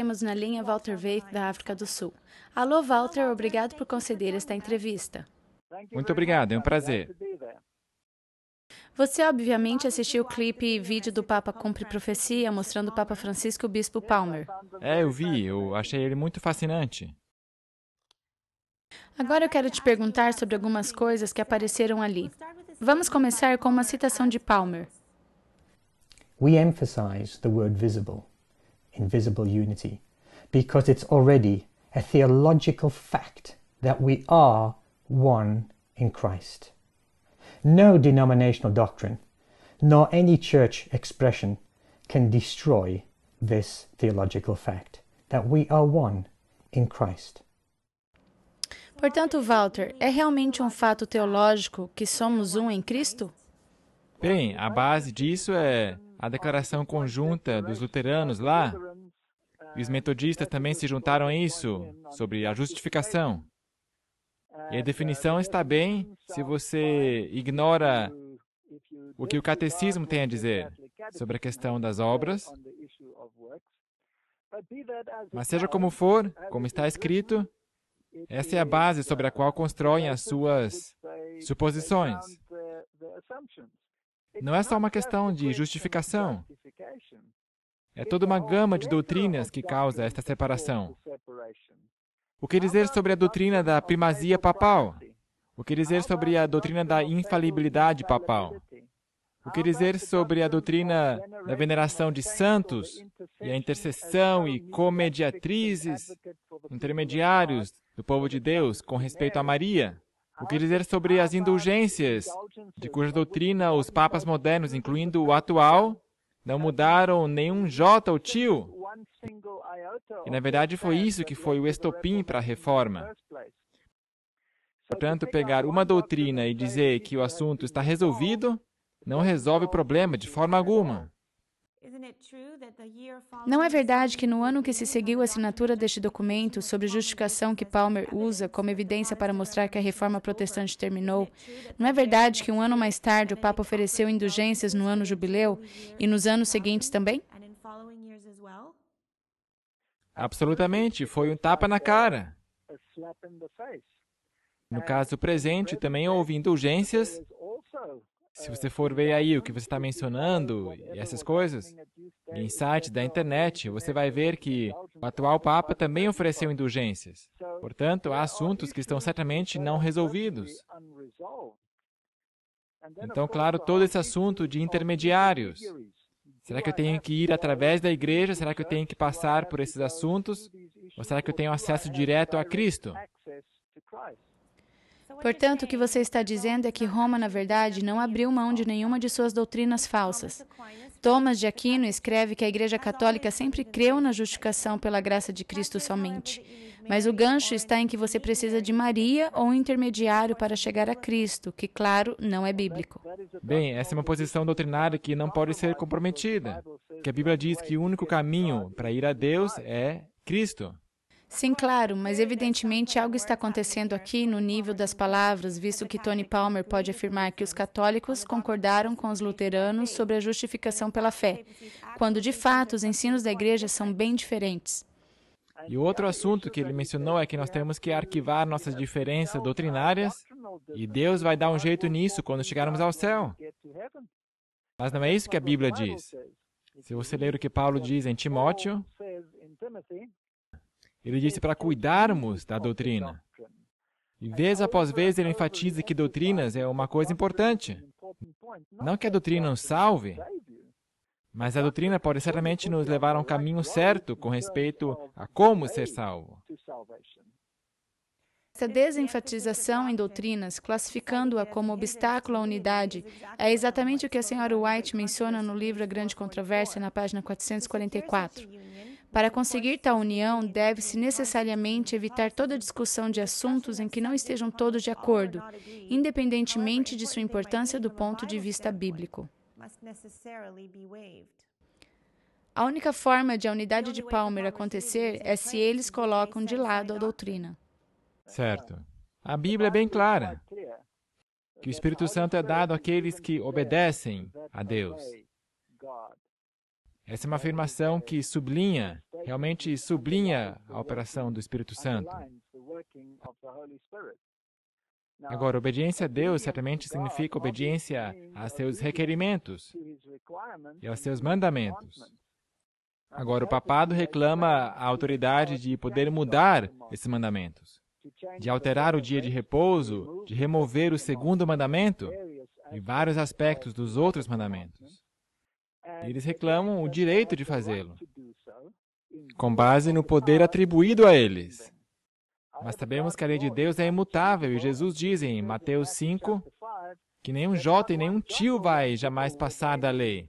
temos na linha Walter Veith, da África do Sul. Alô, Walter, obrigado por conceder esta entrevista. Muito obrigado, é um prazer. Você obviamente assistiu o clipe e vídeo do Papa Cumpre Profecia mostrando o Papa Francisco e o Bispo Palmer. É, eu vi, eu achei ele muito fascinante. Agora eu quero te perguntar sobre algumas coisas que apareceram ali. Vamos começar com uma citação de Palmer. We emphasize the word visible. invisible unity, because it's already a theological fact that we are one in Christ. No denominational doctrine, nor any church expression can destroy this theological fact that we are one in Christ. Portanto, Walter, é realmente um fato teológico que somos um em Cristo? Bem, a base disso é a declaração conjunta dos luteranos lá, e os metodistas também se juntaram a isso, sobre a justificação. E a definição está bem se você ignora o que o catecismo tem a dizer sobre a questão das obras. Mas seja como for, como está escrito, essa é a base sobre a qual constroem as suas suposições. Não é só uma questão de justificação. É toda uma gama de doutrinas que causa esta separação. O que dizer sobre a doutrina da primazia papal? O que dizer sobre a doutrina da infalibilidade papal? O que dizer sobre a doutrina da veneração de santos e a intercessão e comediatrizes, intermediários do povo de Deus com respeito a Maria? O que dizer sobre as indulgências, de cuja doutrina os papas modernos, incluindo o atual, não mudaram nenhum jota ou tio? E na verdade foi isso que foi o estopim para a reforma. Portanto, pegar uma doutrina e dizer que o assunto está resolvido não resolve o problema de forma alguma. Não é verdade que no ano que se seguiu a assinatura deste documento, sobre justificação que Palmer usa como evidência para mostrar que a reforma protestante terminou, não é verdade que um ano mais tarde o Papa ofereceu indulgências no ano jubileu e nos anos seguintes também? Absolutamente, foi um tapa na cara. No caso presente, também houve indulgências se você for ver aí o que você está mencionando e essas coisas, em sites da internet, você vai ver que o atual Papa também ofereceu indulgências. Portanto, há assuntos que estão certamente não resolvidos. Então, claro, todo esse assunto de intermediários. Será que eu tenho que ir através da igreja? Será que eu tenho que passar por esses assuntos? Ou será que eu tenho acesso direto a Cristo? Portanto, o que você está dizendo é que Roma, na verdade, não abriu mão de nenhuma de suas doutrinas falsas. Thomas de Aquino escreve que a Igreja Católica sempre creu na justificação pela graça de Cristo somente. Mas o gancho está em que você precisa de Maria ou um intermediário para chegar a Cristo, que, claro, não é bíblico. Bem, essa é uma posição doutrinária que não pode ser comprometida, que a Bíblia diz que o único caminho para ir a Deus é Cristo. Sim, claro, mas evidentemente algo está acontecendo aqui no nível das palavras, visto que Tony Palmer pode afirmar que os católicos concordaram com os luteranos sobre a justificação pela fé, quando de fato os ensinos da igreja são bem diferentes. E o outro assunto que ele mencionou é que nós temos que arquivar nossas diferenças doutrinárias e Deus vai dar um jeito nisso quando chegarmos ao céu. Mas não é isso que a Bíblia diz. Se você ler o que Paulo diz em Timóteo, ele disse para cuidarmos da doutrina. E vez após vez ele enfatiza que doutrinas é uma coisa importante. Não que a doutrina nos salve, mas a doutrina pode certamente nos levar a um caminho certo com respeito a como ser salvo. Essa desenfatização em doutrinas, classificando-a como obstáculo à unidade, é exatamente o que a senhora White menciona no livro A Grande Controvérsia, na página 444. Para conseguir tal união, deve-se necessariamente evitar toda discussão de assuntos em que não estejam todos de acordo, independentemente de sua importância do ponto de vista bíblico. A única forma de a unidade de Palmer acontecer é se eles colocam de lado a doutrina. Certo. A Bíblia é bem clara que o Espírito Santo é dado àqueles que obedecem a Deus. Essa é uma afirmação que sublinha, realmente sublinha a operação do Espírito Santo. Agora, obediência a Deus certamente significa obediência a seus requerimentos e aos seus mandamentos. Agora, o papado reclama a autoridade de poder mudar esses mandamentos, de alterar o dia de repouso, de remover o segundo mandamento e vários aspectos dos outros mandamentos. Eles reclamam o direito de fazê-lo, com base no poder atribuído a eles. Mas sabemos que a lei de Deus é imutável, e Jesus diz em Mateus 5 que nenhum é jota e nenhum tio vai jamais passar da lei,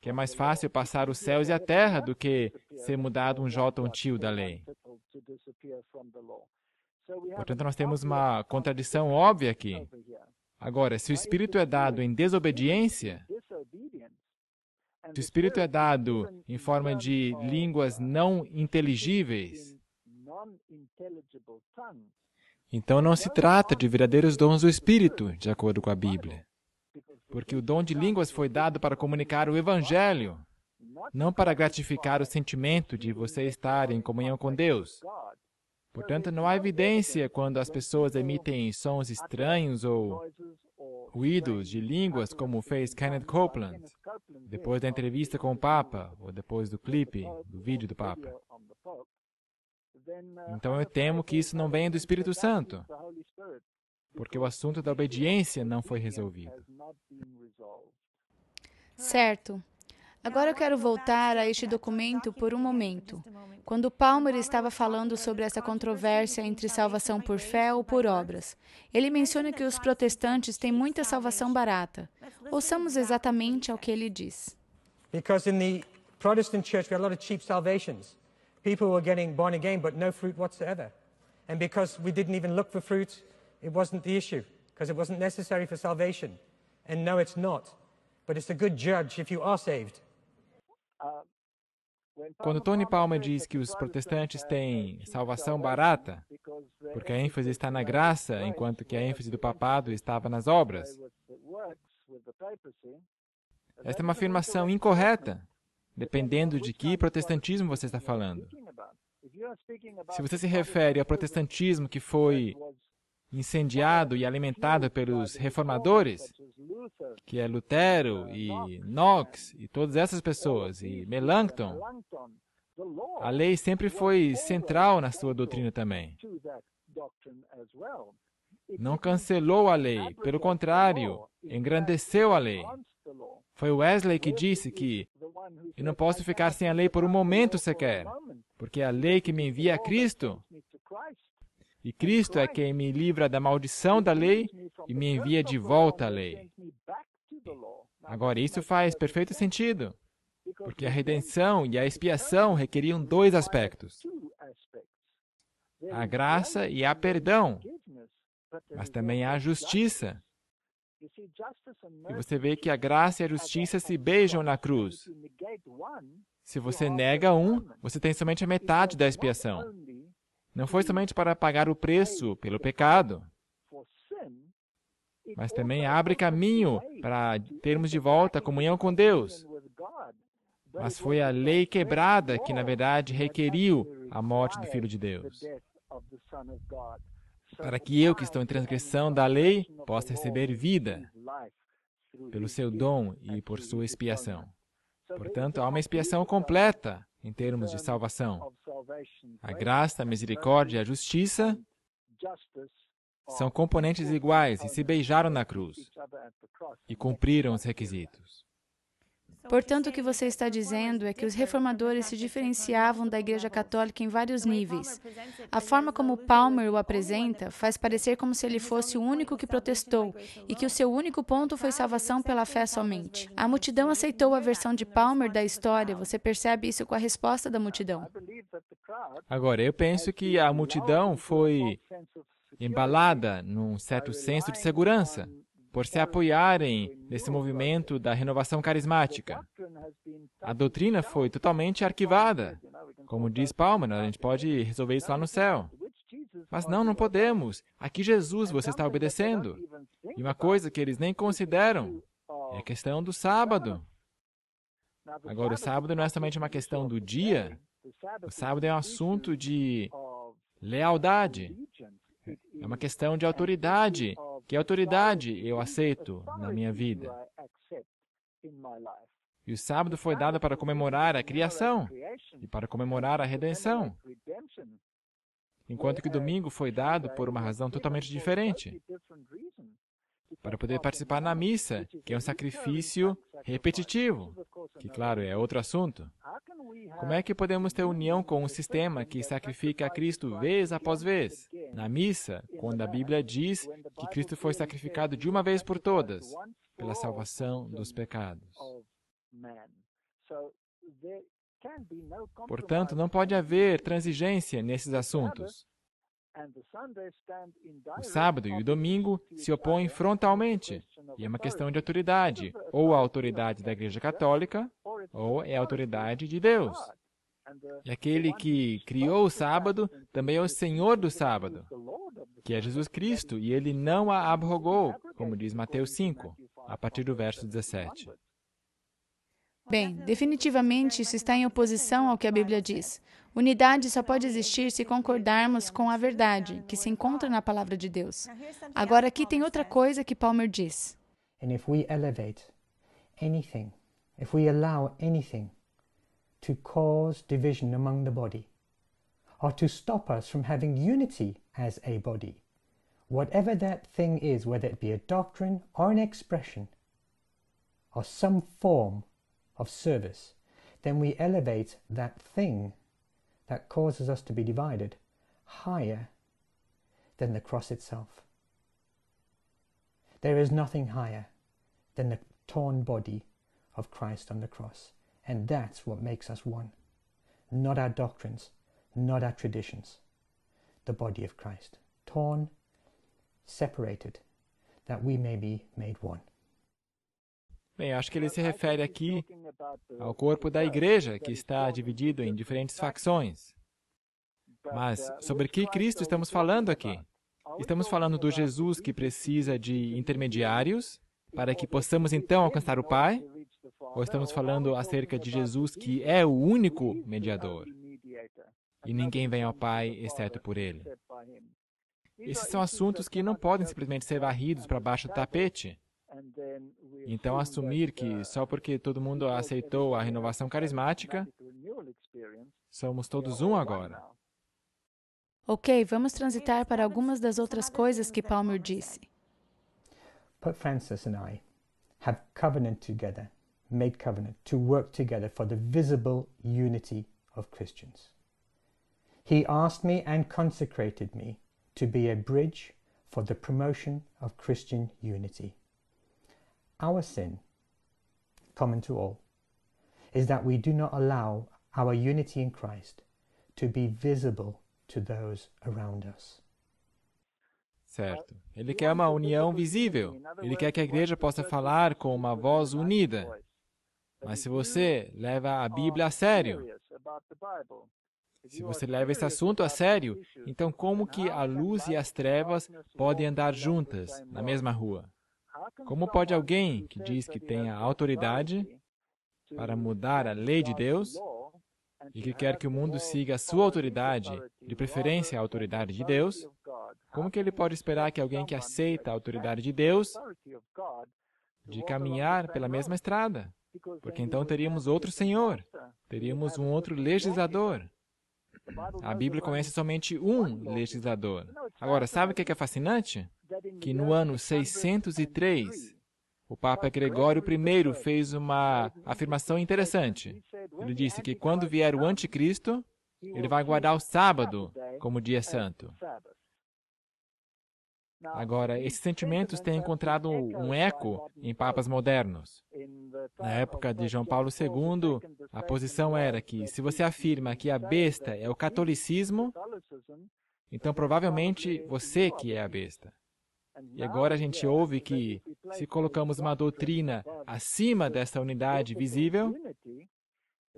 que é mais fácil passar os céus e a é terra do que ser é mudado um jota ou um tio da lei. Portanto, nós temos uma contradição óbvia aqui. Agora, se o Espírito é dado em desobediência, se o Espírito é dado em forma de línguas não inteligíveis, então não se trata de verdadeiros dons do Espírito, de acordo com a Bíblia. Porque o dom de línguas foi dado para comunicar o Evangelho, não para gratificar o sentimento de você estar em comunhão com Deus. Portanto, não há evidência quando as pessoas emitem sons estranhos ou o ídolo de línguas como fez Kenneth Copeland, depois da entrevista com o Papa, ou depois do clipe, do vídeo do Papa. Então eu temo que isso não venha do Espírito Santo, porque o assunto da obediência não foi resolvido. Certo. Agora eu quero voltar a este documento por um momento. Quando Palmer estava falando sobre essa controvérsia entre salvação por fé ou por obras, ele menciona que os protestantes têm muita salvação barata. Ouçamos exatamente ao que ele diz. Because in the Protestant church we had a lot of cheap salvations. People were getting born again but no fruit whatsoever. And because we didn't even look for fruit, it wasn't the issue because it wasn't necessary for salvation. And no it's not. But it's a good judge if you are saved. Quando Tony Palma diz que os protestantes têm salvação barata, porque a ênfase está na graça, enquanto que a ênfase do papado estava nas obras, esta é uma afirmação incorreta, dependendo de que protestantismo você está falando. Se você se refere ao protestantismo que foi incendiado e alimentado pelos reformadores, que é Lutero e Knox e todas essas pessoas, e Melancton. a lei sempre foi central na sua doutrina também. Não cancelou a lei, pelo contrário, engrandeceu a lei. Foi Wesley que disse que eu não posso ficar sem a lei por um momento sequer, porque é a lei que me envia a Cristo e Cristo é quem me livra da maldição da lei e me envia de volta à lei. Agora, isso faz perfeito sentido, porque a redenção e a expiação requeriam dois aspectos: a graça e a perdão, mas também a justiça. E você vê que a graça e a justiça se beijam na cruz. Se você nega um, você tem somente a metade da expiação. Não foi somente para pagar o preço pelo pecado, mas também abre caminho para termos de volta a comunhão com Deus. Mas foi a lei quebrada que, na verdade, requeriu a morte do Filho de Deus. Para que eu, que estou em transgressão da lei, possa receber vida pelo seu dom e por sua expiação. Portanto, há uma expiação completa em termos de salvação. A graça, a misericórdia e a justiça são componentes iguais e se beijaram na cruz e cumpriram os requisitos. Portanto, o que você está dizendo é que os reformadores se diferenciavam da Igreja Católica em vários então, níveis. A forma como Palmer o apresenta né? faz parecer como se ele fosse o único que protestou e que o seu único ponto foi salvação pela fé somente. A multidão aceitou a é versão de é Palmer da história, você percebe isso com a resposta da multidão. Agora, eu penso que a multidão foi embalada num certo senso de segurança por se apoiarem nesse movimento da renovação carismática. A doutrina foi totalmente arquivada. Como diz Palmer, a gente pode resolver isso lá no céu. Mas não, não podemos. Aqui Jesus você está obedecendo. E uma coisa que eles nem consideram é a questão do sábado. Agora, o sábado não é somente uma questão do dia, o sábado é um assunto de lealdade, é uma questão de autoridade, que autoridade eu aceito na minha vida? E o sábado foi dado para comemorar a criação e para comemorar a redenção. Enquanto que o domingo foi dado por uma razão totalmente diferente. Para poder participar na missa, que é um sacrifício repetitivo, que, claro, é outro assunto. Como é que podemos ter união com um sistema que sacrifica a Cristo vez após vez? Na missa, quando a Bíblia diz que Cristo foi sacrificado de uma vez por todas pela salvação dos pecados. Portanto, não pode haver transigência nesses assuntos. O sábado e o domingo se opõem frontalmente, e é uma questão de autoridade, ou a autoridade da Igreja Católica, ou é a autoridade de Deus. E aquele que criou o sábado também é o Senhor do sábado, que é Jesus Cristo, e ele não a abrogou, como diz Mateus 5, a partir do verso 17. Bem, definitivamente isso está em oposição ao que a Bíblia diz. Unidade só pode existir se concordarmos com a verdade, que se encontra na palavra de Deus. Agora, aqui tem outra coisa que Palmer diz. E se elevate anything, if we allow anything to cause division among the body, or to stop us from having unity as a body, whatever that thing is, whether it be a doctrine or an expression or some form of service, then we elevate that thing that causes us to be divided higher than the cross itself. There is nothing higher than the torn body of Christ on the cross. And that's what makes us one. Not our doctrines, not our traditions. The body of Christ, torn, separated, that we may be made one. Bem, acho que ele se refere aqui ao corpo da igreja, que está dividido em diferentes facções. Mas uh, sobre que Cristo estamos falando aqui? Estamos falando do Jesus que precisa de intermediários para que possamos então alcançar o Pai? ou estamos falando acerca de Jesus que é o único mediador e ninguém vem ao Pai exceto por ele. Esses são assuntos que não podem simplesmente ser varridos para baixo do tapete. Então, assumir que só porque todo mundo aceitou a renovação carismática, somos todos um agora. Ok, vamos transitar para algumas das outras coisas que Palmer disse. Pope Francis and I have covenant together made covenant to work together for the visible unity of Christians. He asked me and consecrated me to be a bridge for the promotion of Christian unity. Our sin, common to all, is that we do not allow our unity in Christ to be visible to those around us. Certo. Ele quer uma união visível. Ele quer que a igreja possa falar com uma voz unida. Mas se você leva a Bíblia a oh, sério, se você leva esse assunto a sério, então como que a luz e as trevas podem andar juntas na mesma rua? Como pode alguém que diz que tem a autoridade para mudar a lei de Deus e que quer que o mundo siga a sua autoridade, de preferência a autoridade de Deus, como que ele pode esperar que alguém que aceita a autoridade de Deus de caminhar pela mesma estrada? Porque então teríamos outro Senhor, teríamos um outro legislador. A Bíblia conhece somente um legislador. Agora, sabe o que é, é fascinante? Que no ano 603, o Papa Gregório I fez uma afirmação interessante. Ele disse que quando vier o Anticristo, ele vai guardar o sábado como dia santo. Agora, esses sentimentos têm encontrado um eco em papas modernos. Na época de João Paulo II, a posição era que, se você afirma que a besta é o catolicismo, então provavelmente você que é a besta. E agora a gente ouve que, se colocamos uma doutrina acima dessa unidade visível,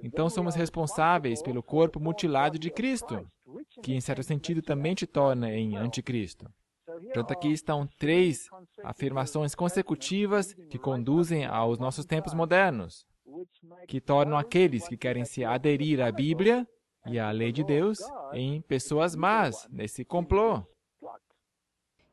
então somos responsáveis pelo corpo mutilado de Cristo, que em certo sentido também te torna em anticristo. Portanto, aqui estão três afirmações consecutivas que conduzem aos nossos tempos modernos, que tornam aqueles que querem se aderir à Bíblia e à lei de Deus em pessoas más nesse complô.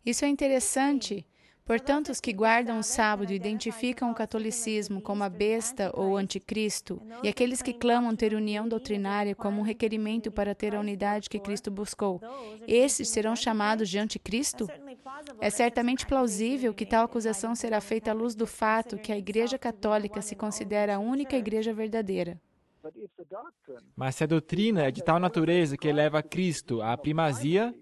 Isso é interessante Portanto, os que guardam o sábado identificam o catolicismo como a besta ou anticristo, e aqueles que clamam ter união doutrinária como um requerimento para ter a unidade que Cristo buscou, esses serão chamados de anticristo? É certamente plausível que tal acusação será feita à luz do fato que a Igreja Católica se considera a única igreja verdadeira. Mas se a doutrina é de tal natureza que eleva Cristo à primazia,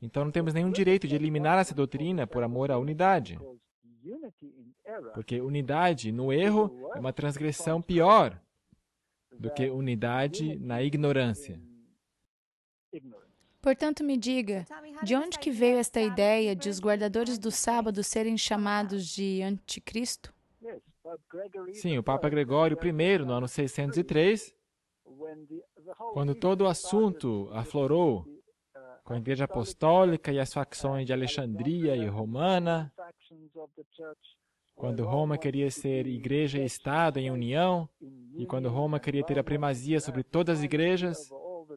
então não temos nenhum direito de eliminar essa doutrina por amor à unidade. Porque unidade no erro é uma transgressão pior do que unidade na ignorância. Portanto, me diga, de onde que veio esta ideia de os guardadores do sábado serem chamados de anticristo? Sim, o Papa Gregório I, no ano 603, quando todo o assunto aflorou com a Igreja Apostólica e as facções de Alexandria e Romana, quando Roma queria ser igreja e Estado em união, e quando Roma queria ter a primazia sobre todas as igrejas,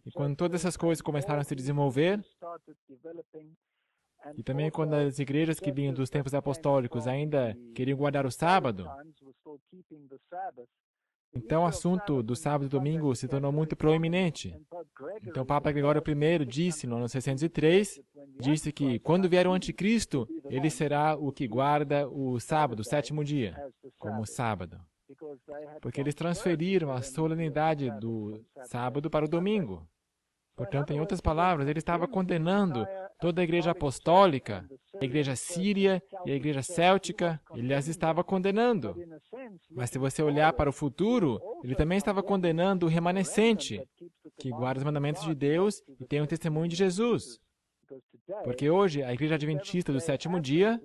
e quando todas essas coisas começaram a se desenvolver, e também quando as igrejas que vinham dos tempos apostólicos ainda queriam guardar o sábado, então, o assunto do sábado e domingo se tornou muito proeminente. Então, o Papa Gregório I disse, no ano 603, disse que quando vier o anticristo, ele será o que guarda o sábado, o sétimo dia, como sábado. Porque eles transferiram a solenidade do sábado para o domingo. Portanto, em outras palavras, ele estava condenando toda a igreja apostólica, a igreja síria e a igreja céltica, ele as estava condenando. Mas se você olhar para o futuro, ele também estava condenando o remanescente que guarda os mandamentos de Deus e tem o testemunho de Jesus. Porque hoje a Igreja Adventista do sétimo dia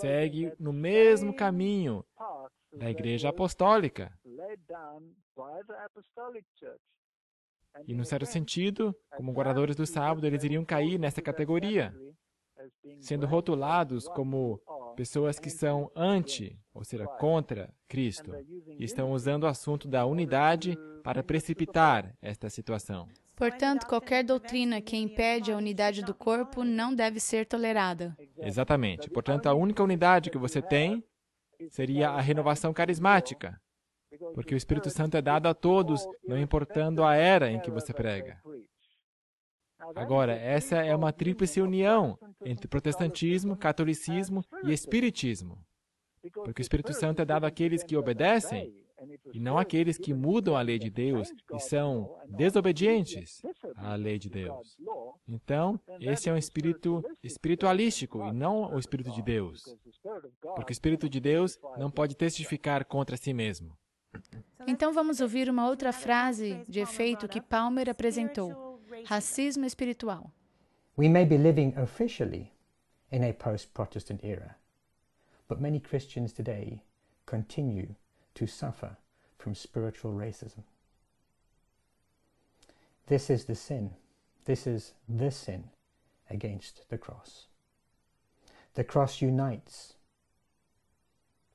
segue no mesmo caminho da Igreja Apostólica. E, no certo sentido, como guardadores do sábado, eles iriam cair nessa categoria, sendo rotulados como pessoas que são anti, ou seja, contra Cristo, e estão usando o assunto da unidade para precipitar esta situação. Portanto, qualquer doutrina que impede a unidade do corpo não deve ser tolerada. Exatamente. Portanto, a única unidade que você tem seria a renovação carismática, porque o Espírito Santo é dado a todos, não importando a era em que você prega. Agora, essa é uma tríplice união entre protestantismo, catolicismo e espiritismo. Porque o Espírito Santo é dado àqueles que obedecem e não àqueles que mudam a lei de Deus e são desobedientes à lei de Deus. Então, esse é um espírito espiritualístico e não o espírito de Deus. Porque o espírito de Deus não pode testificar contra si mesmo. Então vamos ouvir uma outra frase de efeito que Palmer apresentou. racismo espiritual. We may be living officially in a post-Protestant era, but many Christians today continue to suffer from spiritual racism. This is the sin. This is the sin against the cross. The cross unites,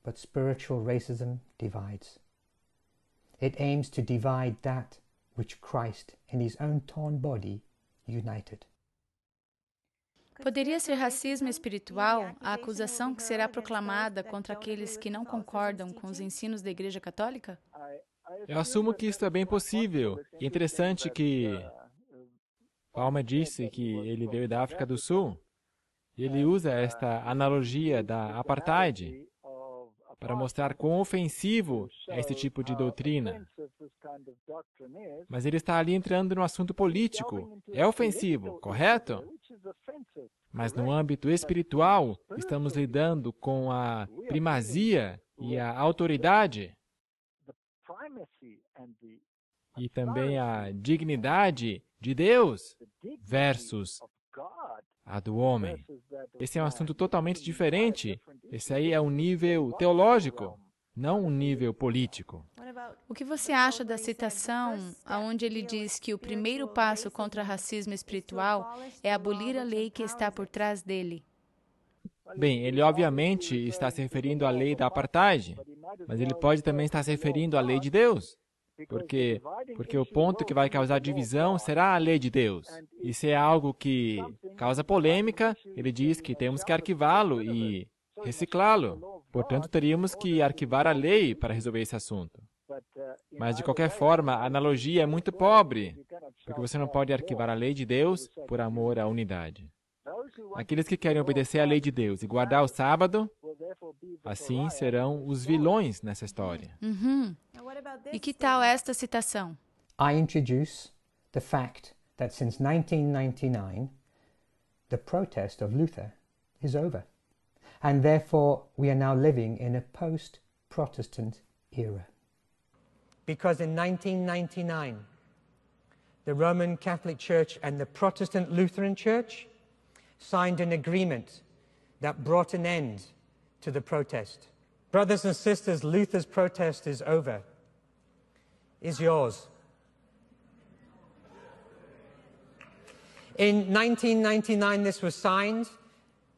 but spiritual racism divides. It aims to divide that which Christ in his own torn body united. Poderia ser racismo espiritual a acusação que será proclamada contra aqueles que não concordam com os ensinos da Igreja Católica? Eu assumo que isso é bem possível. E é interessante que Palma disse que ele veio da África do Sul. Ele usa esta analogia da apartheid para mostrar quão ofensivo é esse tipo de doutrina. Mas ele está ali entrando no assunto político. É ofensivo, correto? Mas no âmbito espiritual, estamos lidando com a primazia e a autoridade e também a dignidade de Deus versus a do homem. Esse é um assunto totalmente diferente. Esse aí é um nível teológico, não um nível político. O que você acha da citação onde ele diz que o primeiro passo contra racismo espiritual é abolir a lei que está por trás dele? Bem, ele obviamente está se referindo à lei da apartheid, mas ele pode também estar se referindo à lei de Deus. Porque, porque o ponto que vai causar divisão será a lei de Deus. E se é algo que causa polêmica, ele diz que temos que arquivá-lo e reciclá-lo. Portanto, teríamos que arquivar a lei para resolver esse assunto. Uh, Mas, de qualquer forma, a analogia é muito pobre, porque você não pode arquivar a lei de Deus por amor à unidade. Aqueles que querem obedecer à lei de Deus e guardar o sábado, assim serão os vilões nessa história. Uhum. E que tal esta citação? I introduce the fact that since 1999 the protest of Luther is over and therefore we are now living in a post-Protestant era. Because in 1999 the Roman Catholic Church and the Protestant Lutheran Church signed an agreement that brought an end to the protest. Brothers and sisters, Luther's protest is over. is yours. In 1999, this was signed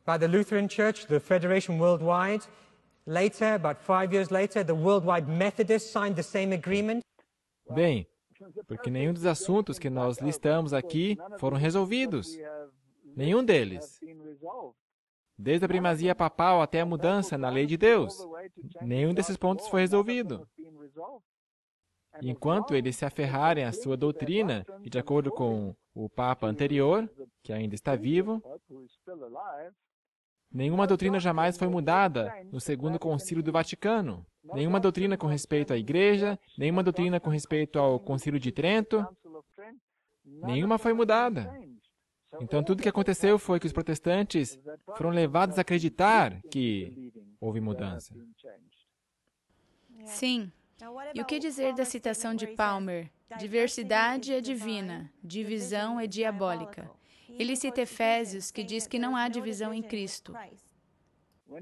by the Lutheran Church, the Federation Worldwide. Later, about five years later, the Worldwide Methodists signed the same agreement. Bem, porque nenhum dos assuntos que nós listamos aqui foram resolvidos. Nenhum deles. Desde a primazia papal até a mudança na lei de Deus. Nenhum desses pontos foi resolvido. É Enquanto eles se aferrarem à sua é doutrina, e de acordo com o Papa anterior, que ainda está vivo, nenhuma doutrina jamais foi mudada no Segundo Concílio do Vaticano. Nenhuma doutrina com respeito à Igreja, nenhuma doutrina com respeito ao Concílio de Trento, nenhuma foi mudada. Então, tudo o que aconteceu foi que os protestantes foram levados a acreditar que houve mudança. Sim, e o que dizer da citação de Palmer? Diversidade é divina, divisão é diabólica. Ele cita Efésios, que diz que não há divisão em Cristo.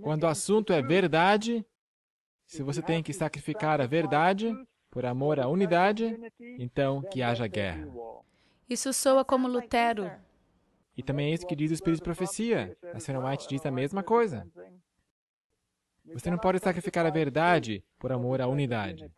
Quando o assunto é verdade, se você tem que sacrificar a verdade por amor à unidade, então que haja guerra. Isso soa como Lutero. E também é isso que diz o Espírito de Profecia. A Senhora White diz a mesma coisa. Você não pode sacrificar a verdade por amor à unidade.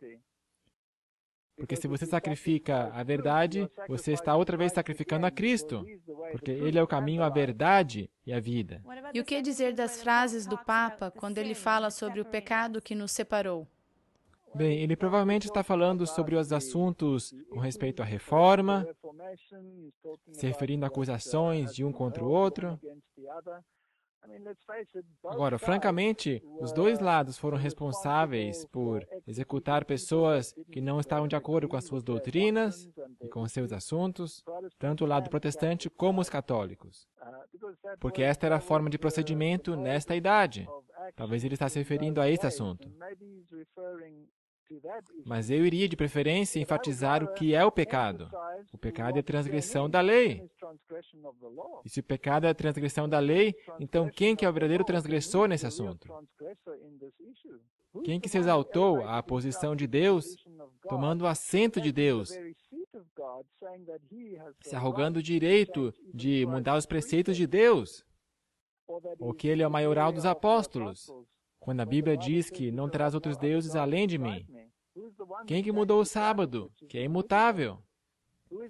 Porque se você sacrifica a verdade, você está outra vez sacrificando a Cristo, porque Ele é o caminho, a verdade e a vida. E o que dizer das frases do Papa quando ele fala sobre o pecado que nos separou? Bem, ele provavelmente está falando sobre os assuntos com respeito à reforma, se referindo a acusações de um contra o outro, Agora, francamente, os dois lados foram responsáveis por executar pessoas que não estavam de acordo com as suas doutrinas e com seus assuntos, tanto o lado protestante como os católicos. Uh, Porque esta era a forma de procedimento nesta idade. Talvez ele está se referindo a este assunto. Mas eu iria de preferência enfatizar o que é o pecado. O pecado é a transgressão da lei. E se o pecado é a transgressão da lei, então quem que é o verdadeiro transgressor nesse assunto? Quem que se exaltou à posição de Deus, tomando o assento de Deus, se arrogando o direito de mudar os preceitos de Deus? Ou que ele é o maioral dos apóstolos? Quando a Bíblia diz que não terás outros deuses além de mim, quem que mudou o sábado, que é imutável?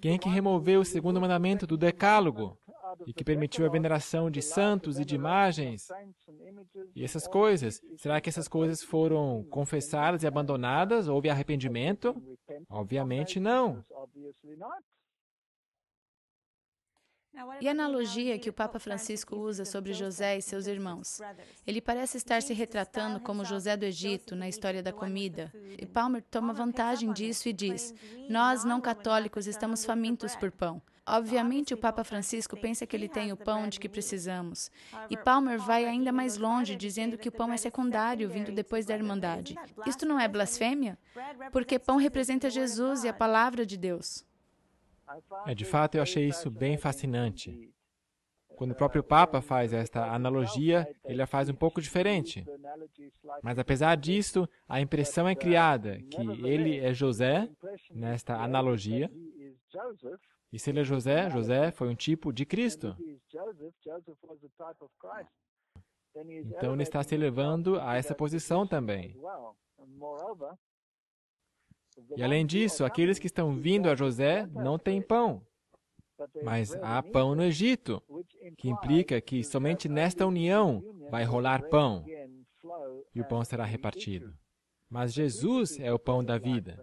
Quem é que removeu o segundo mandamento do Decálogo ah, e que permitiu a veneração de santos e de imagens e essas é coisas? Será que essas coisas foram confessadas e abandonadas? Houve arrependimento? Obviamente não. E a analogia que o Papa Francisco usa sobre José e seus irmãos. Ele parece estar se retratando como José do Egito na história da comida. E Palmer toma vantagem disso e diz: Nós, não é católicos, estamos é famintos por pão. Obviamente, o Papa Francisco pensa que ele tem o pão né, de que precisamos. E Palmer vai é ainda mais longe, dizendo que o pão é secundário, vindo depois da Irmandade. Isto não é blasfêmia? Porque pão representa Jesus e a palavra de Deus. É, de fato, eu achei isso bem fascinante. Quando o próprio Papa faz esta analogia, ele a faz um pouco diferente. Mas apesar disto, a impressão é criada que ele é José nesta analogia. E se ele é José, José foi um tipo de Cristo. Então ele está se elevando a essa posição também. E além disso, aqueles que estão vindo a José não têm pão, mas há pão no Egito, que implica que somente nesta união vai rolar pão e o pão será repartido. Mas Jesus é o pão da vida.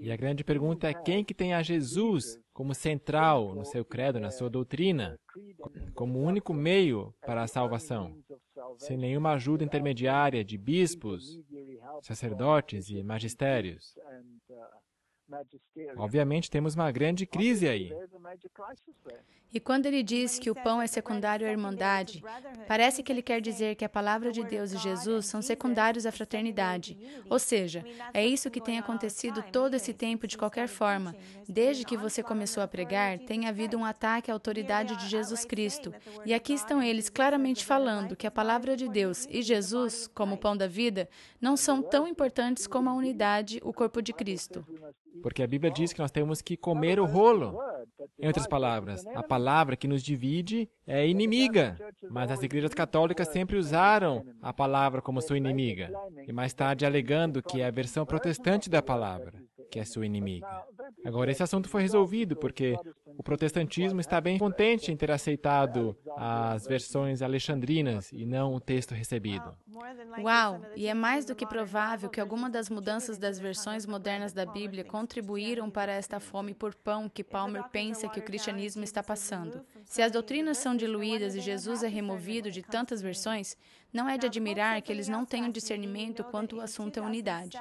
E a grande pergunta é quem que tem a Jesus como central no seu credo, na sua doutrina, como único meio para a salvação sem nenhuma ajuda intermediária de bispos, sacerdotes e magistérios. Uh, né, Obviamente, temos uma grande crise é aí. Né, é. E quando ele diz que o pão é secundário à irmandade, parece que ele quer dizer que a palavra de Deus e Jesus são secundários à fraternidade. Ou seja, é isso que tem acontecido todo esse tempo, de qualquer forma. Desde que você começou a pregar, tem havido um ataque à autoridade de Jesus Cristo. E aqui estão eles claramente falando que a palavra de Deus e Jesus, como o pão da vida, não são é tão importantes como a unidade, o corpo de Cristo. Porque a Bíblia diz que nós temos que comer o rolo. Em outras palavras, a palavra que nos divide é inimiga, mas as igrejas católicas sempre usaram a palavra como sua inimiga, e mais tarde alegando que é a versão protestante da palavra que é sua inimiga. Agora, esse assunto foi resolvido porque protestantismo está bem contente em ter aceitado as versões alexandrinas e não o texto recebido. Uau! E é mais do que provável que alguma das mudanças das versões modernas da Bíblia contribuíram para esta fome por pão que Palmer pensa que o cristianismo está passando. Se as doutrinas são diluídas e Jesus é removido de tantas versões, não é de admirar que eles não tenham discernimento quanto o assunto é unidade.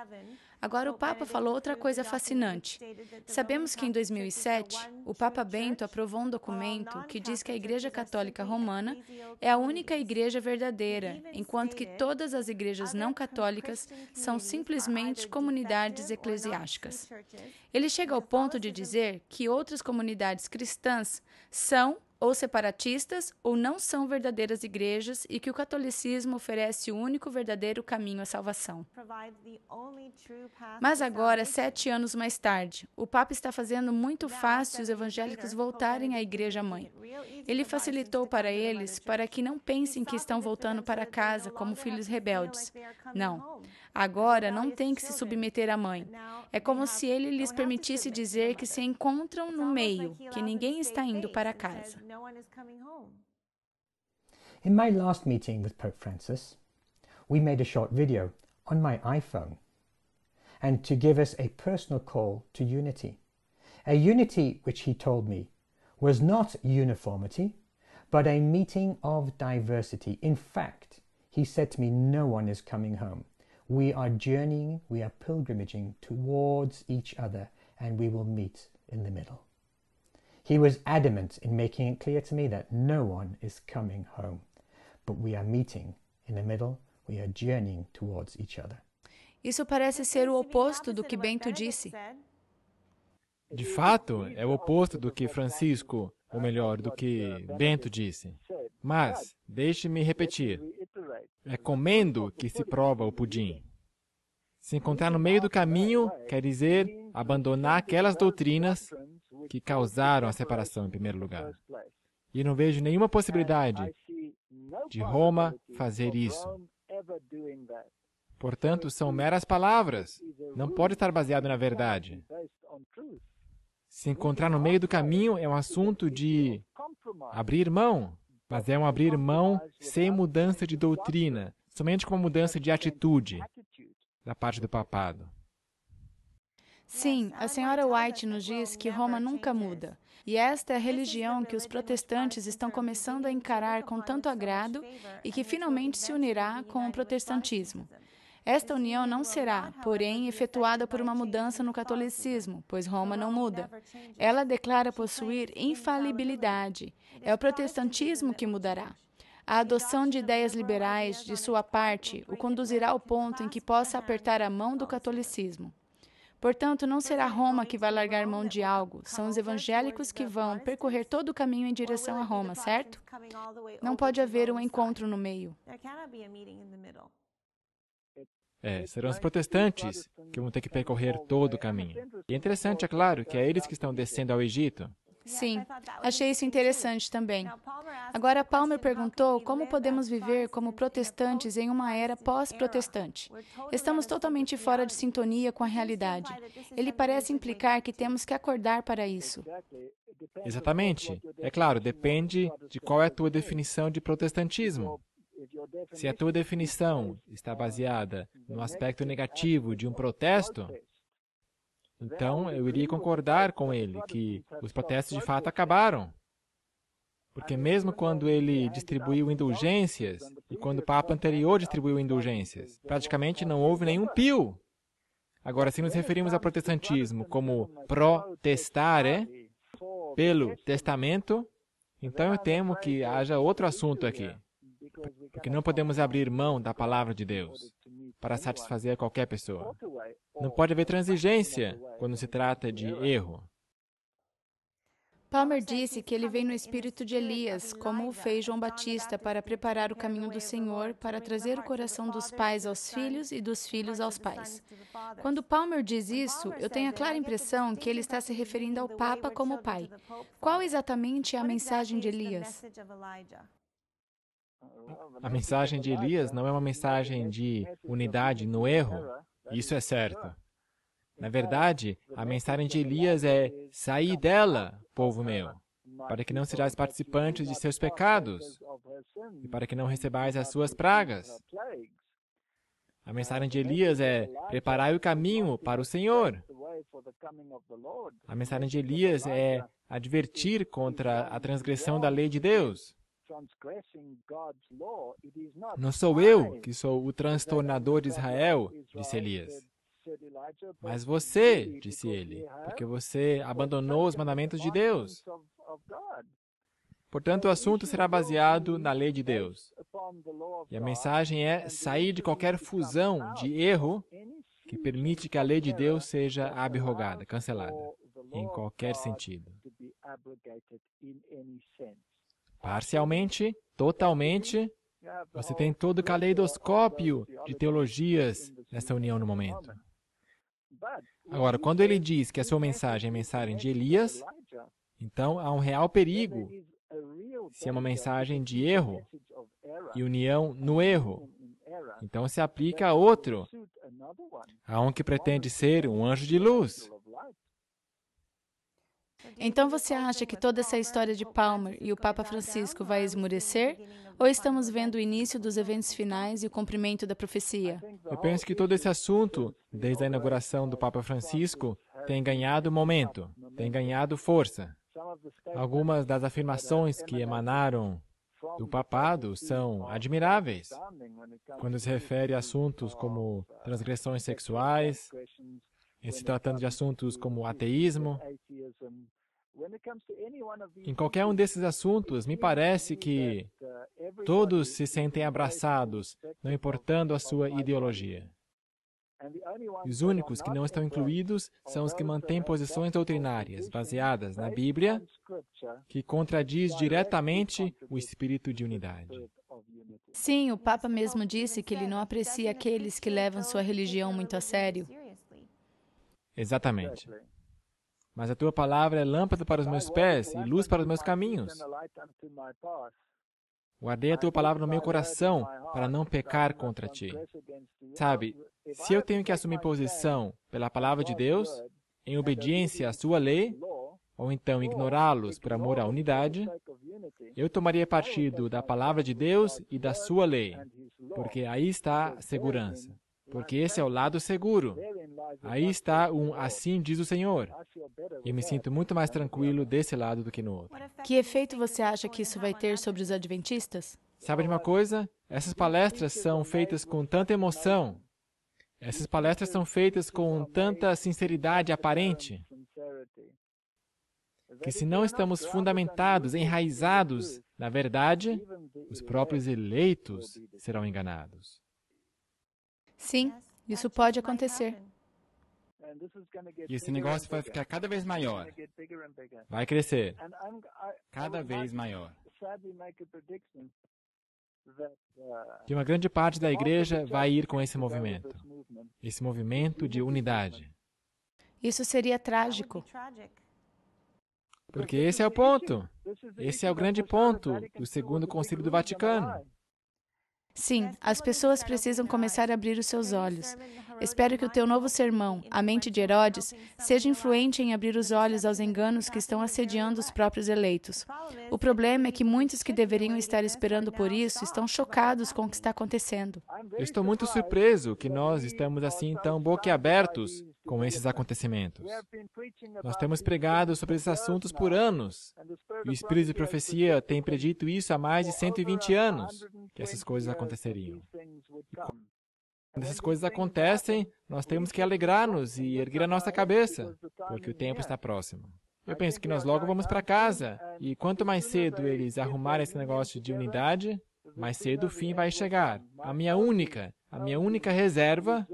Agora, o oh, Papa falou outra coisa fascinante. Sabemos que em 2007, o Papa Bento aprovou um documento oh, que diz que a Igreja Católica Romana é a única igreja verdadeira, enquanto que todas as igrejas não católicas são simplesmente comunidades eclesiásticas. Ele chega ao ponto de dizer que outras comunidades cristãs são ou separatistas ou não são verdadeiras igrejas e que o catolicismo oferece o único verdadeiro caminho à salvação. Mas agora, sete anos mais tarde, o Papa está fazendo muito fácil os evangélicos voltarem à Igreja Mãe. Ele facilitou para eles para que não pensem que estão voltando para casa como filhos rebeldes. Não. Agora não têm que se submeter à mãe. É como se ele lhes permitisse dizer que se encontram no meio, que ninguém está indo para casa. In my last meeting with Pope Francis, we made a short video on my iPhone and to give us a personal call to unity. A unity which he told me was not uniformity, but a meeting of diversity. In fact, he said to me, no one is coming home. We are journeying, we are pilgrimaging towards each other, and we will meet in the middle. He was adamant in making it clear to me that no one is coming home, but we are meeting in the middle, we are journeying towards each other. Isso parece ser o oposto do que Bento disse. De fato, é o oposto do que Francisco, ou melhor, do que Bento disse. Mas, deixe-me repetir: é comendo que se prova o pudim. Se encontrar no meio do caminho quer dizer abandonar aquelas doutrinas que causaram a separação em primeiro lugar. E não vejo nenhuma possibilidade de Roma fazer isso. Portanto, são meras palavras. Não pode estar baseado na verdade. Se encontrar no meio do caminho é um assunto de abrir mão, mas é um abrir mão sem mudança de doutrina, somente com uma mudança de atitude da parte do papado. Sim, a senhora White nos diz que Roma nunca muda. E esta é a religião que os protestantes estão começando a encarar com tanto agrado e que finalmente se unirá com o protestantismo. Esta união não será, porém, efetuada por uma mudança no catolicismo, pois Roma não muda. Ela declara possuir infalibilidade. É o protestantismo que mudará. A adoção de ideias liberais de sua parte o conduzirá ao ponto em que possa apertar a mão do catolicismo. Portanto, não será Roma que vai largar mão de algo, são os evangélicos que vão percorrer todo o caminho em direção a Roma, certo? Não pode haver um encontro no meio. É, serão os protestantes que vão ter que percorrer todo né? o caminho. E é interessante, é claro, que é eles que estão né? descendo ao Egito. Sim, achei isso interessante também. Agora, Palmer perguntou como podemos viver como protestantes em uma era pós-protestante. Estamos totalmente fora de sintonia com a realidade. Ele parece implicar que temos que acordar para isso. Exatamente. É claro, depende de qual é a tua definição de protestantismo. Se a tua definição está baseada no aspecto negativo de um protesto, então eu iria concordar com ele que os protestos de fato acabaram. Porque mesmo quando ele distribuiu indulgências, e quando o Papa anterior distribuiu indulgências, praticamente não houve nenhum pio. Agora, se nos referimos ao protestantismo como protestare, é? pelo testamento, então eu temo que haja outro assunto aqui porque não podemos abrir mão da palavra de Deus para satisfazer qualquer pessoa. Não pode haver transigência quando se trata de erro. Palmer disse que ele vem no espírito de Elias, como o fez João Batista, para preparar o caminho do Senhor, para trazer o coração dos pais aos filhos e dos filhos aos pais. Quando Palmer diz isso, eu tenho a clara impressão que ele está se referindo ao Papa como pai. Qual exatamente é a mensagem de Elias? A mensagem de Elias não é uma mensagem de unidade no erro, isso é certo. Na verdade, a mensagem de Elias é: saí dela, povo meu, para que não sejais participantes de seus pecados e para que não recebais as suas pragas. A mensagem de Elias é: preparai o caminho para o Senhor. A mensagem de Elias é advertir contra a transgressão da lei de Deus. Não sou eu que sou o transtornador de Israel, disse Elias. Mas você, disse ele, porque você abandonou os mandamentos de Deus. Portanto, o assunto será baseado na lei de Deus. E a mensagem é sair de qualquer fusão de erro que permite que a lei de Deus seja abrogada, cancelada, em qualquer sentido. Parcialmente, totalmente, você tem todo o caleidoscópio de teologias nessa união no momento. Agora, quando ele diz que a sua mensagem é mensagem de Elias, então há um real perigo se é uma mensagem de erro e união no erro. Então se aplica a outro, a um que pretende ser um anjo de luz, então você acha que toda essa história de Palmer e o Papa Francisco vai esmurecer? Ou estamos vendo o início dos eventos finais e o cumprimento da profecia? Eu penso que todo esse assunto, desde a inauguração do Papa Francisco, tem ganhado momento, tem ganhado força. Algumas das afirmações que emanaram do papado são admiráveis quando se refere a assuntos como transgressões sexuais, em se tratando de assuntos como ateísmo, em qualquer um desses assuntos, me parece que uh, todos se sentem abraçados, não importando a sua ideologia. Os únicos que não estão incluídos são os que mantêm posições doutrinárias baseadas na Bíblia, que contradiz diretamente o espírito de unidade. Sim, o Papa mesmo disse que ele não aprecia aqueles que levam sua religião muito a sério. Exatamente. Mas a tua palavra é lâmpada para os meus pés e luz para os meus caminhos. Guardei a tua palavra no meu coração para não pecar contra ti. Sabe, se eu tenho que assumir posição pela palavra de Deus, em obediência à sua lei, ou então ignorá-los por amor à unidade, eu tomaria partido da palavra de Deus e da sua lei, porque aí está a segurança porque esse é o lado seguro. Aí está um assim diz o Senhor. Eu me sinto muito mais tranquilo desse lado do que no outro. Que efeito você acha que isso vai ter sobre os adventistas? Sabe de uma coisa? Essas palestras são feitas com tanta emoção. Essas palestras são feitas com tanta sinceridade aparente. Que se não estamos fundamentados, enraizados na verdade, os próprios eleitos serão enganados. Sim, isso pode acontecer. E esse negócio vai ficar cada vez maior. Vai crescer. Cada vez maior. Que uma grande parte da igreja vai ir com esse movimento. Esse movimento de unidade. Isso seria trágico. Porque esse é o ponto. Esse é o grande ponto do Segundo Concílio do Vaticano. Sim, as pessoas precisam começar a abrir os seus olhos. Espero que o teu novo sermão, A Mente de Herodes, seja influente em abrir os olhos aos enganos que estão assediando os próprios eleitos. O problema é que muitos que deveriam estar esperando por isso estão chocados com o que está acontecendo. estou muito surpreso que nós estamos assim tão boquiabertos com esses acontecimentos. Nós temos pregado sobre esses assuntos por anos. E o Espírito de Profecia tem predito isso há mais de 120 anos que essas coisas aconteceriam. quando essas coisas acontecem, nós temos que alegrar-nos e erguer a nossa cabeça, porque o tempo está próximo. Eu penso que nós logo vamos para casa, e quanto mais cedo eles arrumarem esse negócio de unidade, mais cedo o fim vai chegar. A minha única, a minha única reserva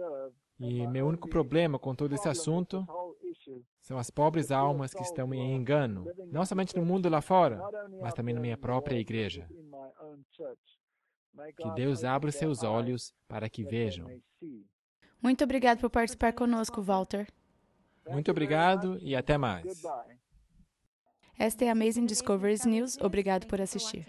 e meu único problema com todo esse assunto são as pobres almas que estão em engano, não somente no mundo lá fora, mas também na minha própria igreja. Que Deus abra seus olhos para que vejam. Muito obrigado por participar conosco, Walter. Muito obrigado e até mais. Esta é a Amazing Discoveries News. Obrigado por assistir.